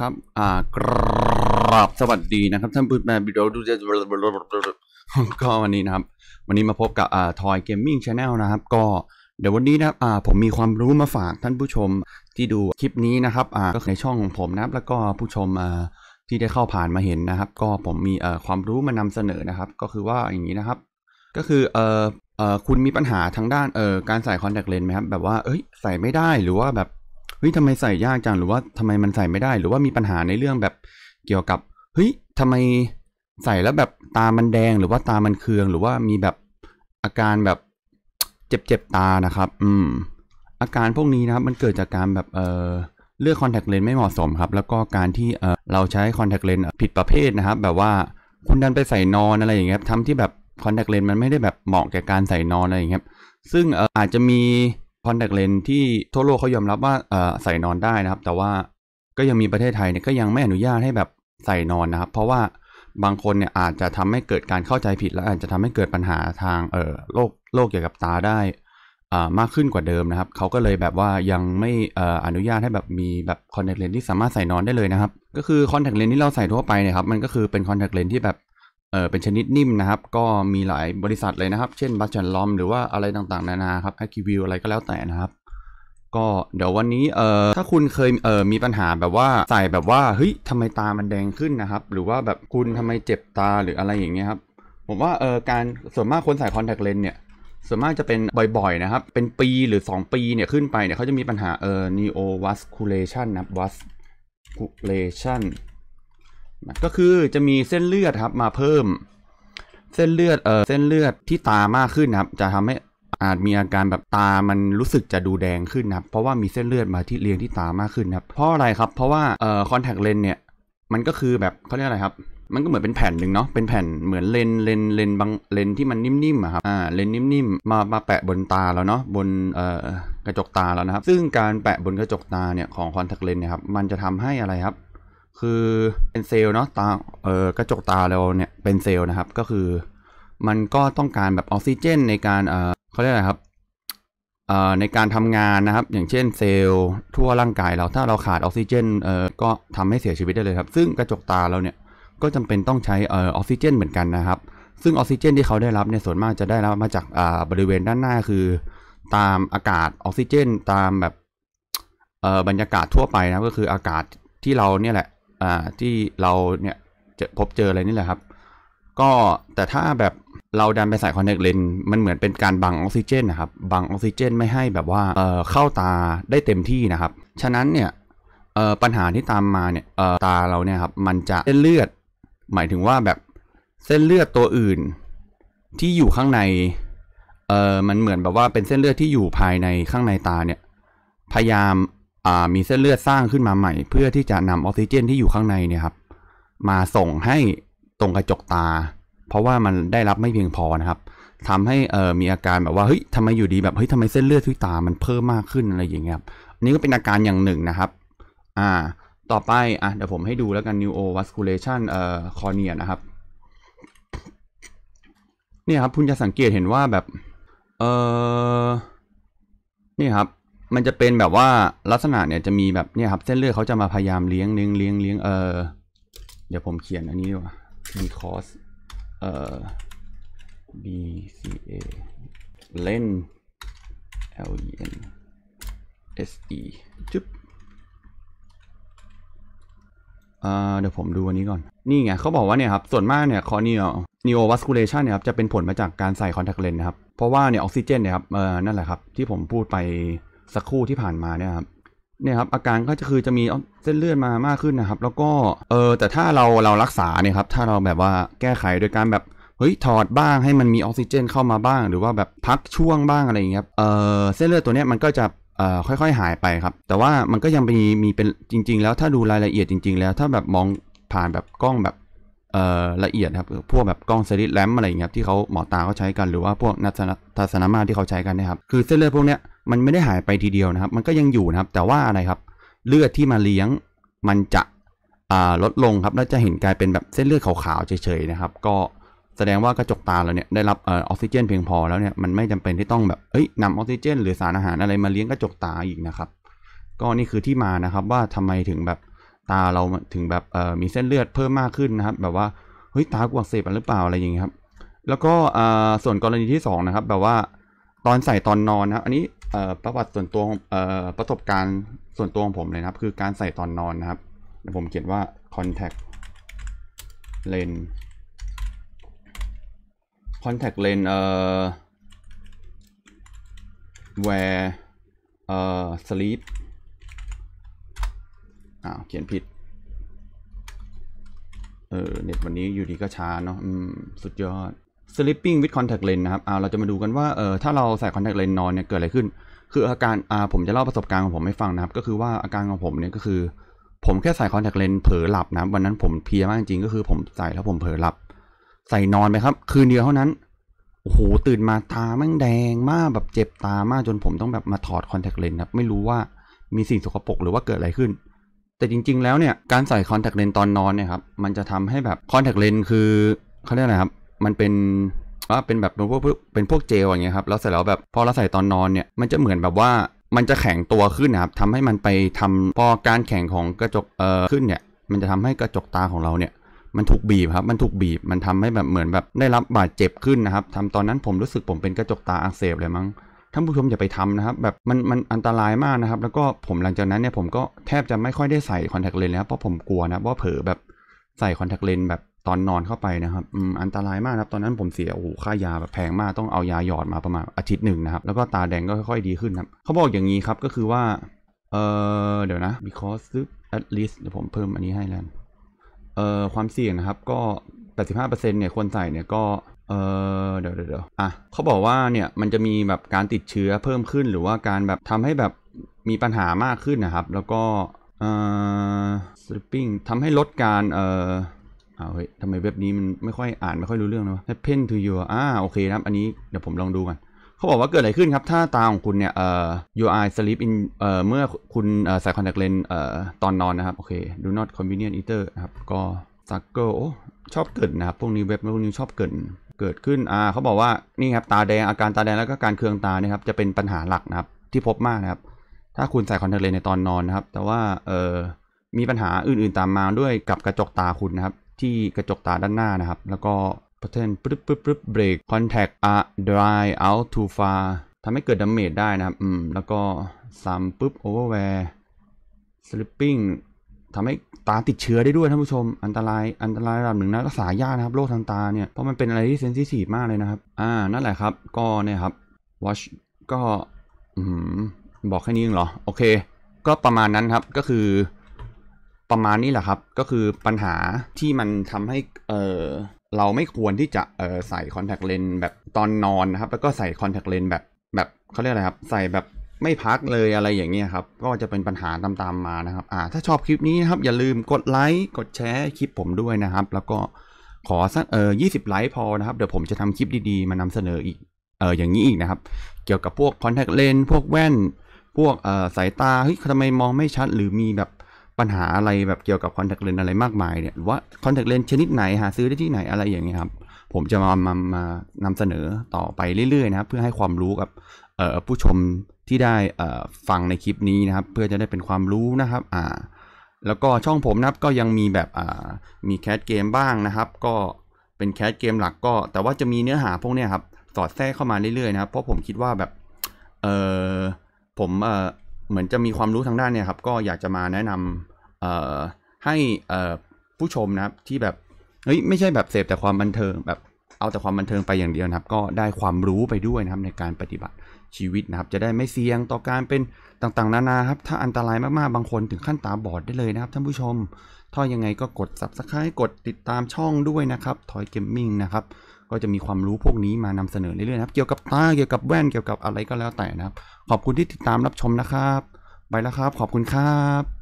ครับ อ่ากราบสวัสดีนะครับ ท่านผูชมาิดดูจะก็วันนี้นะครับ วันนี้มาพบกับ อ่าทอยเกมมิ่งชาแนลนะครับ ก็เดี๋ยววันนี้นะอ่า ผมมีความรู้มาฝากท่านผู้ชมที่ดูคลิปนี้นะครับ อ่า ก็ในช่องของผมนะครับ แล้วก็ผู้ชม อ่า ที่ได้เข้าผ่านมาเห็นนะครับ ก็ผมมีเอ่อความรู้มานำเสนอนะครับ ก็คือว่าอย่างนี้นะครับ ก็คือ เอ่อ เอ่อ คุณมีปัญหาทางด้าน เอ่อ การใส่คอนแทคเลนส์ไหมครับ แบบว่า เอ้ย ใส่ไม่ได้ หรือว่าแบบเฮ้ยทำไมใส่ยากจังหรือว่าทำไมมันใส่ไม่ได้หรือว่ามีปัญหาในเรื่องแบบเกี่ยวกับเฮ้ยทำไมใส่แล้วแบบตามันแดงหรือว่าตามันเคืองหรือว่ามีแบบอาการแบบเจ็บเจ็บตานะครับอืมอาการพวกนี้นะครับ มันเกิดจากการแบบเออเลือกคอนแทคเลนส์ไม่เหมาะสมครับแล้วก็การที่เราใช้คอนแทคเลนส์ผิดประเภทนะครับ แบบว่าคุณดันไปใส่นอนอะไรอย่างเงี้ยทำที่แบบคอนแทคเลนส์มันไม่ได้แบบเหมาะแก่การใส่นอนอะไรอย่างเงี้ยซึ่งอาจจะมีคอนแทคเลนส์ที่ทั่วโลกเขายอมรับว่าใส่นอนได้นะครับ แต่ว่าก็ยังมีประเทศไทยเนี่ยก็ยังไม่อนุญาตให้แบบใส่นอนนะครับเพราะว่าบางคนเนี่ยอาจจะทำให้เกิดการเข้าใจผิดและอาจจะทำให้เกิดปัญหาทางเอ่อโรคโรคเกี่ยวกับตาได้อ่มากขึ้นกว่าเดิมนะครับเขาก็เลยแบบว่ายังไม่เอ่ออนุญาตให้แบบมีแบบคอนแทคเลนส์ที่สามารถใส่นอนได้เลยนะครับ ก็คือคอนแทคเลนส์ที่เราใส่ทั่วไปเนี่ยครับ มันก็คือเป็นคอนแทคเลนส์ที่แบบเป็นชนิดนิ่มนะครับก็มีหลายบริษัทเลยนะครับเช่นบัตชันลอมหรือว่าอะไรต่างๆนานาครับแอคคิวิวอะไรก็แล้วแต่นะครับ ก็เดี๋ยววันนี้เอ่อถ้าคุณเคยเอ่อมีปัญหาแบบว่าใส่แบบว่าเฮ้ยทำไมตามันแดงขึ้นนะครับ หรือว่าแบบคุณทำไมเจ็บตาหรืออะไรอย่างเงี้ยครับ ผมว่าเอ่อการส่วนมากคนใส่คอนแทคเลนส์เนี่ย ส่วนมากจะเป็นบ่อยๆนะครับ เป็นปีหรือ 2 ปีเนี่ยขึ้นไปเนี่ยเขาจะมีปัญหาเอ่อ neovasculation นะ vasculation ก็คือจะมีเส้นเลือดครับ มาเพิ่ม เส้นเลือด เออเส้นเลือดที่ตามากขึ้นครับ จะทำให้อาจมีอาการแบบตามันรู้สึกจะดูแดงขึ้นนะครับเพราะว่ามีเส้นเลือดมาที่เลียงที่ตามากขึ้นครับเพราะอะไรครับเพราะว่าเอ่อคอนแทคเลนเนี่ย มันก็คือแบบเขาเรียกอะไรครับมันก็เหมือนเป็นแผ่นหนึ่งเนาะเป็นแผ่นเหมือนเลนเลนเลนบางเลนที่มันนิ่มๆอะครับอ่า เลนนิ่มๆมามาแปะบนตาแล้วเนาะบนเอ่อกระจกตาแล้วนะครับ ซึ่งการแปะบนกระจกตาเนี่ยของคอนแทคเลนเนี่ยครับมันจะทำให้อะไรครับคือเป็นเซลล์เนาะตาเออกระจกตาเราเนี่ยเป็นเซลล์นะครับ ก็คือมันก็ต้องการแบบออกซิเจนในการเออเขาเรียกอะไรครับเอ่อในการทำงานนะครับ อย่างเช่น เซลล์ทั่วร่างกายเราถ้าเราขาดออกซิเจนเอ่อก็ทำให้เสียชีวิตได้เลยครับ ซึ่งกระจกตาเราเนี่ยก็จำเป็นต้องใช้เอ่อออกซิเจนเหมือนกันนะครับ ซึ่งออกซิเจนที่เขาได้รับเนี่ยส่วนมากจะได้รับมาจากอ่าบริเวณด้านหน้าคือตามอากาศออกซิเจน ตามแบบเอ่อบรรยากาศทั่วไปนะก็คืออากาศที่เราเนี่ยแหละอ่าที่เราเนี่ยจะพบเจออะไรนี่แหละครับ ก็แต่ถ้าแบบเราดันไป ใส่คอนแทคเลนส์มันเหมือนเป็นการ บัง ออกซิเจน นะ ครับ บัง ออกซิเจนไม่ให้แบบว่าเอ่อเข้าตาได้เต็มที่นะครับ ฉะนั้นเนี่ยเอ่อปัญหาที่ตามมา เนี่ยเอ่อตาเราเนี่ย ครับ มันจะเส้นเลือด หมายถึงว่าแบบเส้นเลือด ตัวอื่นที่อยู่ข้างในเอ่อมันเหมือนแบบว่าเป็นเส้นเลือดที่อยู่ภายในข้างในตาเนี่ยพยายามมีเส้นเลือดสร้างขึ้นมาใหม่ เพื่อที่จะนำออกซิเจนที่อยู่ข้างในเนี่ยครับ มาส่งให้ตรงกระจกตา เพราะว่ามันได้รับไม่เพียงพอนะครับทำให้เมีอาการแบบว่าเฮ้ยทำไมอยู่ดีแบบเฮ้ยทำไมเส้นเลือดที่ตามันเพิ่มมากขึ้นอะไรอย่างเงี้ยครับนี้ก็เป็นอาการอย่างหนึ่งนะครับ อ่า ต่อไปอ่ะเดี๋ยวผมให้ดูแล้วกัน neovasculation เอ่อคอเนียนะครับเนี่ยครับ คุณจะสังเกตเห็นว่าแบบเออนี่ครับมันจะเป็นแบบว่าลักษณะเนี่ยจะมีแบบเนี่ยครับ เส้นเลือดเขาจะมาพยายามเลี้ยงเลี้ยงเลี้ยงเลี้ยงเออเดี๋ยวผมเขียนอันนี้ดีกว่า b c o s เอ่อ BCA เล่น LEN SE จุ๊บ เออเดี๋ยวผมดูอันนี้ก่อน นี่ไงเขาบอกว่าเนี่ยครับ ส่วนมากเนี่ยคอเนียนิโอวัสคูลเลชันเนี่ยครับจะเป็นผลมาจากการใส่คอนแทคเลนส์นะครับเพราะว่าเนี่ยออกซิเจนเนี่ยครับเออนั่นแหละครับที่ผมพูดไปสักครู่ที่ผ่านมาเนี่ยครับ เนี่ยครับอาการก็จะคือจะมีเส้นเลือดมามากขึ้นนะครับ แล้วก็เออแต่ถ้าเราเรารักษาเนี่ยครับ ถ้าเราแบบว่าแก้ไขโดยการแบบเฮ้ยถอดบ้าง ให้มันมีออกซิเจนเข้ามาบ้างหรือว่าแบบพักช่วงบ้างอะไรอย่างเงี้ยเออเส้นเลือดตัวเนี้ยมันก็จะเอ่อค่อยๆหายไปครับ แต่ว่ามันก็ยังมีมีเป็นจริง ๆ แล้วถ้าดูรายละเอียดจริง ๆ แล้ว ถ้าแบบมองผ่านแบบกล้องแบบละเอียดครับ พวกแบบกล้องสลิดแรมอะไรอย่างเงี้ยที่เขาหมอตาเขาใช้กันหรือว่าพวกนัททาสนมาที่เขาใช้กันนะครับ คือเส้นเลือดพวกเนี้ยมันไม่ได้หายไปทีเดียวนะครับ มันก็ยังอยู่นะครับ แต่ว่าอะไรครับ เลือดที่มาเลี้ยงมันจะลดลงครับแล้วจะเห็นกลายเป็นแบบเส้นเลือดขาวๆเฉยๆนะครับก็แสดงว่ากระจกตาเราเนี่ยได้รับออกซิเจนเพียงพอแล้วเนี่ยมันไม่จำเป็นที่ต้องแบบ เอ้ยนำออกซิเจน หรือสารอาหารอะไรมาเลี้ยงกระจกตาอีกนะครับ ก็นี่คือที่มานะครับ ว่าทำไมถึงแบบตาเราถึงแบบเอ่อมีเส้นเลือดเพิ่มมากขึ้นนะครับ แบบว่าเฮ้ยตากวอักเสพหรือเปล่าอะไรอย่างเงี้ยครับ แล้วก็อ่ส่วนกรณีที่ 2 นะครับแบบว่าตอนใส่ตอนนอนนะครับอันนี้เอ่อประวัติส่วนตัวเอ่อประสบการณ์ส่วนตัวของผมเลยนะครับ คือการใส่ตอนนอนนะครับเดี๋ยวผมเขียนว่า contact lens contact lens เอ่อ where เอ่อ sleep ้าวเขียนผิด เออเน็ตวันนี้อยู่ดีก็ช้าเนาะสุดยอด sleeping with contact lens นะครับ เอาเราจะมาดูกันว่า เออถ้าเราใส่ contact lens นอนเนี่ยเกิดอะไรขึ้น คืออาการ อ่าผมจะเล่าประสบการณ์ของผมให้ฟังนะครับ ก็คือว่าอาการของผมเนี่ยก็คือ ผมแค่ใส่ contact lens เผลอหลับ นะ วันนั้นผมเพียมากจริง ก็คือผมใส่แล้วผมเผลอหลับ ใส่นอนไปครับ คืนเดียวเท่านั้น โอ้โหตื่นมาตาแม่งแดง มากแบบเจ็บตามากจนผมต้องแบบมาถอดคอนแทคเลนส์ครับ ไม่รู้ว่ามีสิ่งสกปรกหรือว่าเกิดอะไรขึ้นแต่จริงๆ แล้วเนี่ย การใส่คอนแทคเลนส์ตอนนอนเนี่ยครับ มันจะทำให้แบบคอนแทคเลนส์คือเขาเรียกอะไรครับ มันเป็นว่าเป็นแบบพวกเป็นพวกเจลอย่างเงี้ยครับแล้วเสร็จแล้วแบบพอเราใส่ตอนนอนเนี่ยมันจะเหมือนแบบว่ามันจะแข็งตัวขึ้นนะครับทำให้มันไปทำพอการแข็งของกระจกเอ่อขึ้นเนี่ย มันจะทำให้กระจกตาของเราเนี่ยมันถูกบีบครับมันถูกบีบมันทำให้แบบเหมือนแบบได้รับบาดเจ็บขึ้นนะครับทำตอนนั้นผมรู้สึกผมเป็นกระจกตาอักเสบเลยมั้งท่านผู้ชมอย่าไปทำนะครับ แบบมันมันอันตรายมากนะครับ แล้วก็ผมหลังจากนั้นเนี่ย ผมก็แทบจะไม่ค่อยได้ใส่คอนแทคเลนส์แล้วเพราะผมกลัวนะว่าเผลอแบบใส่คอนแทคเลนส์แบบตอนนอนเข้าไปนะครับอันตรายมากครับตอนนั้นผมเสียโอ้โหค่ายาแบบแพงมากต้องเอายาหยอดมาประมาณอาทิตย์หนึ่งนะครับ แล้วก็ตาแดงก็ค่อยๆดีขึ้นครับเขาบอกอย่างนี้ครับก็คือว่าเออเดี๋ยวนะ because at least เดี๋ยวผมเพิ่มอันนี้ให้แล้วเออความเสี่ยงนะครับก็ 85%เนี่ยควรใส่เนี่ยก็เออเดี๋ยวเดี๋ยวอ่ะเขาบอกว่าเนี่ย มันจะมีแบบการติดเชื้อเพิ่มขึ้น หรือว่าการแบบทำให้แบบมีปัญหามากขึ้นนะครับ แล้วก็เอ่อสลิปปิ้งทำให้ลดการ เอ่อเอาเฮ้ยทำไมเว็บนี้มันไม่ค่อยอ่านไม่ค่อยรู้เรื่องเลยวะ h a p เพ่นทูยูอ่าโอเคนะครับ อันนี้เดี๋ยวผมลองดูกัน เขาบอกว่าเกิดอะไรขึ้นครับ ถ้าตาของคุณเนี่ยเอ่อยู u อสลิ sleep in เอ่อ เมื่อคุณใส่คอนแทคเลนส์เอ่อตอนนอนนะครับ โอเค do not convenient eater นะครับ ก็ s ักเก g l โอ้ชอบเกิดนะครับ พวกนี้เว็บพวกนี้ชอบเกิดเกิดขึ้น อ่าเขาบอกว่า นี่ครับ ตาแดง อาการตาแดง แล้วก็การเคืองตาเนี่ยครับ จะเป็นปัญหาหลักนะครับ ที่พบมากนะครับ ถ้าคุณใส่คอนแทคเลนส์ในตอนนอนนะครับ แต่ว่า เออมีปัญหาอื่นๆตามมาด้วยกับกระจกตาคุณนะครับ ที่กระจกตาด้านหน้านะครับ แล้วก็ pattern ปึ๊บปึ๊บปึ๊บเบรก contact are dry out too far ทำให้เกิดดาเมจได้นะครับ อืม แล้วก็ซ้ำปึ๊บ overwear s l ิป p i n g ทำให้ตาติดเชื้อได้ด้วยท่านผู้ชมอันตราย อันตรายระดับหนึ่งนะรักษายากนะครับโรคทางตาเนี่ยเพราะมันเป็นอะไรที่เซนซิทีฟมากเลยนะครับ อ่านั่นแหละครับ ก็เนี่ยครับวอชก็ อืบอกแค่นี้เองเหรอ โอเค ก็ประมาณนั้นครับก็คือ ประมาณนี้แหละครับ ก็คือปัญหาที่มันทำให้เออเราไม่ควรที่จะใส่คอนแทคเลนส์แบบตอนนอนนะครับ แล้วก็ใส่คอนแทคเลนส์แบบแบบเขาเรียกอะไรครับ ใส่แบบไม่พักเลยอะไรอย่างเงี้ยครับ ก็จะเป็นปัญหาตามๆมานะครับอ่าถ้าชอบคลิปนี้นะครับอย่าลืมกดไลค์กดแชร์คลิปผมด้วยนะครับแล้วก็ขอสักเออยี่สิบไลค์พอนะครับเดี๋ยวผมจะทำคลิปดี ๆ มานำเสนออีกเอออย่างนี้อีกนะครับเกี่ยวกับพวกคอนแทคเลนส์พวกแว่น พวกเออสายตาเฮ้ยทำไมมองไม่ชัด หรือมีแบบปัญหาอะไรแบบเกี่ยวกับคอนแทคเลนส์อะไรมากมายเนี่ยว่าคอนแทคเลนส์ชนิดไหนหาซื้อได้ที่ไหนอะไรอย่างเงี้ยครับผมจะมามามานำเสนอต่อไปเรื่อย ๆ นะครับ เพื่อให้ความรู้กับผู้ชมที่ได้ฟังในคลิปนี้นะครับ เพื่อจะได้เป็นความรู้นะครับอ่าแล้วก็ช่องผมนะครับก็ยังมีแบบอ่ามีแคสเกมบ้างนะครับ ก็เป็นแคสเกมหลักก็แต่ว่าจะมีเนื้อหาพวกเนี้ยครับสอดแทรกเข้ามาเรื่อยๆนะครับ เพราะผมคิดว่าแบบเออผมเออเหมือนจะมีความรู้ทางด้านเนี่ยครับก็อยากจะมาแนะนำเออให้เออผู้ชมนะครับที่แบบเฮ้ยไม่ใช่แบบเสพแต่ความบันเทิง แบบเอาแต่ความบันเทิงไปอย่างเดียวนะครับ ก็ได้ความรู้ไปด้วยนะครับในการปฏิบัติชีวิตนะครับจะได้ไม่เสี่ยงต่อการเป็นต่างๆ นานาครับถ้าอันตรายมากๆบางคนถึงขั้นตาบอดได้เลยนะครับ ท่านผู้ชม ถ้ายังไงก็กด subscribe กดติดตามช่องด้วยนะครับทอยเกมมิ่งนะครับก็จะมีความรู้พวกนี้มานำเสนอเรื่อยๆนะครับ เกี่ยวกับตา เกี่ยวกับแว่นเกี่ยวกับอะไรก็แล้วแต่นะครับ ขอบคุณที่ติดตามรับชมนะครับไปแล้วครับ ขอบคุณครับ